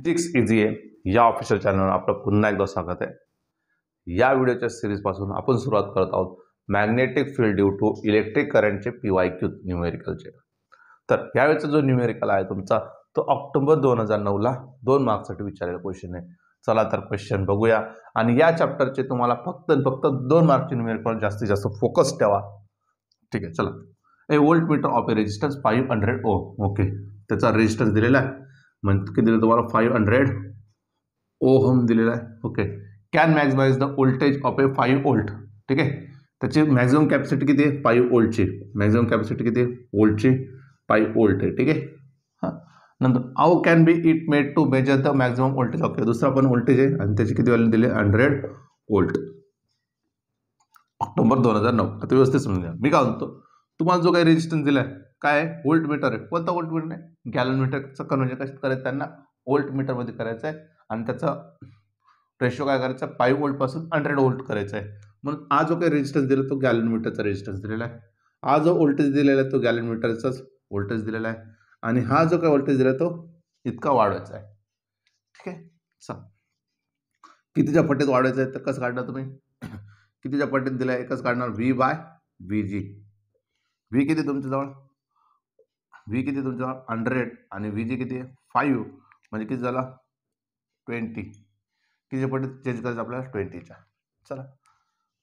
physics easy आहे या official चॅनलवर आपलं पुन्हा एकदा स्वागत आहे या व्हिडिओच्या सिरीजपासून आपण सुरुवात करत आहोत magnetic field due to electric करंटचे पी वाय क्यू न्यूमेरिकलचे तर यावेळेचा जो न्यूमेरिकल आहे तुमचा तो ऑक्टोबर दोन हजार नऊला दोन मार्क्ससाठी विचारलेला क्वेश्चन आहे चला तर क्वेश्चन बघूया आणि या चॅप्टरचे तुम्हाला फक्त फक्त दोन मार्कचे न्यूमेरिकल जास्तीत जास्त फोकस ठेवा ठीक आहे चला a voltmeter of a resistance five hundred o okay त्याचा रेजिस्टन्स दिलेला आहे म्हणजे किती दिलं तुम्हाला फाईव्ह हंड्रेड ओहम दिलेला आहे okay can maximize the voltage of a five volt ठीक आहे त्याची मॅक्झिमम कॅपॅसिटी किती आहे फाईव्ह ओल्टची मॅक्झिमम कॅपॅसिटी किती आहे ओल्टची फाईव्ह ओल्ट आहे ठीक आहे हां नंतर how can be it made to measure the maximum voltage okay दुसरा पण वोल्टेज आहे आणि त्याची किती व्हॅल्यू दिली हंड्रेड ओल्ट ऑक्टोबर दोन हजार नऊ आता व्यवस्थित समजून मी काय म्हणतो तुम्हाला जो काही रेजिस्टन्स दिला आहे काय वोल्ट मीटर आहे कोणता वोल्ट मीटर नाही गॅलन मीटरचं कन्व्हर्जन कसं करायचं त्यांना वोल्ट मीटरमध्ये करायचं आहे आणि त्याचा रेशो काय करायचं आहे फाईव्ह वोल्टपासून हंड्रेड वोल्ट करायचं आहे म्हणून हा जो काही रेजिस्टन्स दिला तो गॅलन मीटरचा रेजिस्टन्स दिलेला आहे हा जो वोल्टेज दिलेला आहे तो गॅलन मीटरचाच वोल्टेज दिलेला आहे आणि हा जो काय वोल्टेज दिला तो इतका वाढवायचा आहे ठीक आहे चल कितीच्या पटीत वाढवायचं आहे तर कसं काढणार तुम्ही कितीच्या पट्टीत आहे एकच काढणार V by V G V किती तुमच्याजवळ व्ही किती तुमच्याजवळ हंड्रेड आणि व्ही जी किती फाईव्ह म्हणजे किती झाला ट्वेंटी किती पट चेंज करायचं आपल्याला ट्वेंटीचा चला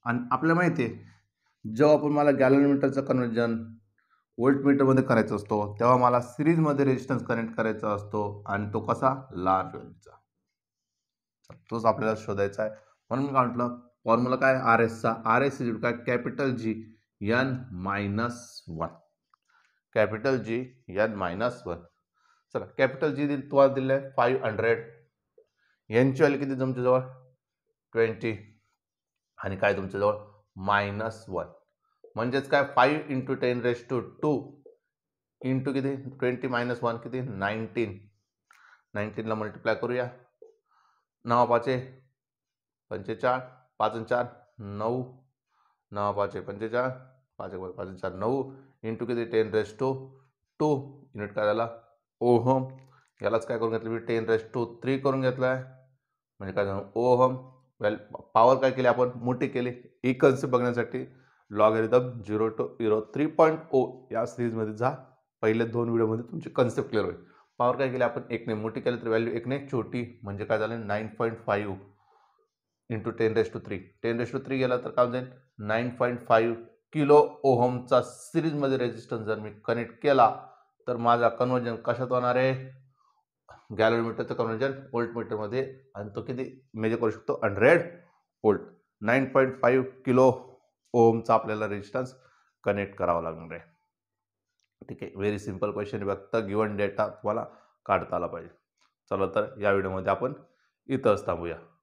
आणि आपल्याला माहिती आहे जेव्हा आपण मला गॅलोमीटरचं कन्वर्जन मीटरमध्ये करायचं असतो तेव्हा मला सिरीजमध्ये रेजिस्टन्स कनेक्ट करायचा असतो आणि तो कसा लार्ज व्हॅल्यूचा तोच आपल्याला शोधायचा आहे म्हणून काय म्हटलं फॉर्म्युला काय आर एसचा आर एस इज काय capital G N minus one capital G N minus one चला कॅपिटल जी दिल तुम्हाला दिलेलं आहे फाईव्ह हंड्रेड यांची व्हॅल्यू किती तुमच्याजवळ ट्वेंटी आणि काय तुमच्याजवळ मायनस वन म्हणजेच काय five into ten raise to two two into twenty minus one किती नाईन्टीन नाईन्टीनला मल्टिप्लाय करूया नवा पाचे पंचेचाळ पाच चार नऊ नऊ पाच एक पंचेचाळ पाच एक चार नऊ इंटू किती ten raise to two two काय झाला ओहम यालाच काय करून घेतलं मी टेन रेस टू थ्री करून घेतला आहे म्हणजे काय झालं ओहम वेल पॉवर काय केली आपण मोठी केली कन्सेप्ट बघण्यासाठी log logarithm zero two zero three point o या सिरीजमध्ये जा पहिले दोन व्हिडिओमध्ये तुमची कन्सेप्ट क्लिअर होईल पॉवर काय केली आपण एकने मोठी केली तर व्हॅल्यू एकने छोटी म्हणजे काय झालं nine point five into ten raise to three ten raise to three गेला तर काय जाईल नाईन पॉईंट फाईव्ह किलो ओहमचा सिरीजमध्ये रेजिस्टन्स जर मी कनेक्ट केला तर माझा कन्वर्जन कशात होणार आहे गॅलोमीटरचं कन्वर्जन मीटरमध्ये आणि तो किती मेजर करू शकतो hundred volt nine point five kilo ओहमचा आपल्याला रेजिस्टन्स कनेक्ट करावा लागणार आहे ठीक आहे व्हेरी सिम्पल क्वेश्चन व्यक्त गिवन डेटा तुम्हाला काढता आला पाहिजे चला तर या व्हिडिओमध्ये आपण इथंच थांबूया